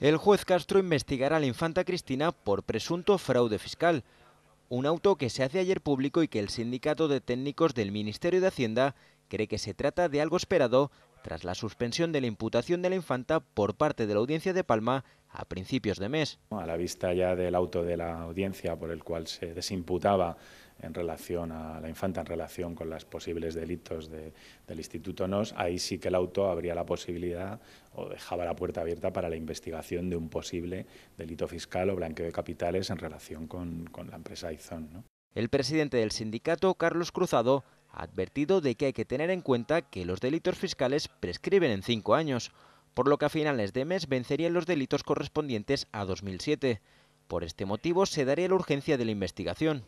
El juez Castro investigará a la infanta Cristina por presunto fraude fiscal, un auto que se hace ayer público y que el sindicato de técnicos del Ministerio de Hacienda cree que se trata de algo esperado tras la suspensión de la imputación de la infanta por parte de la audiencia de Palma a principios de mes. A la vista ya del auto de la audiencia por el cual se desimputaba en relación a la infanta, en relación con los posibles delitos del Instituto NOS, ahí sí que el auto abría la posibilidad o dejaba la puerta abierta para la investigación de un posible delito fiscal o blanqueo de capitales en relación con, la empresa IZON. El presidente del sindicato, Carlos Cruzado, ha advertido de que hay que tener en cuenta que los delitos fiscales prescriben en cinco años, por lo que a finales de mes vencerían los delitos correspondientes a 2007. Por este motivo se daría la urgencia de la investigación.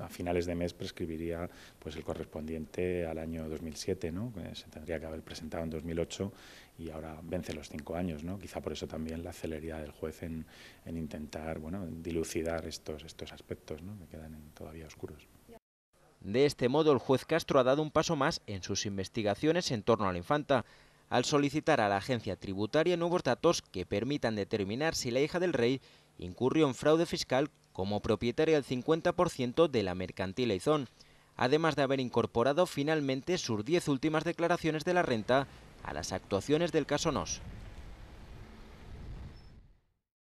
a finales de mes prescribiría pues, el correspondiente al año 2007, ¿no? se tendría que haber presentado en 2008 y ahora vence los cinco años. ¿no? Quizá por eso también la celeridad del juez en, intentar bueno, dilucidar estos, estos aspectos ¿no? que quedan todavía oscuros. De este modo, el juez Castro ha dado un paso más en sus investigaciones en torno a la infanta, al solicitar a la agencia tributaria nuevos datos que permitan determinar si la hija del rey incurrió en fraude fiscal como propietaria del 50% de la mercantil Aizón, además de haber incorporado finalmente sus 10 últimas declaraciones de la renta a las actuaciones del caso NOS.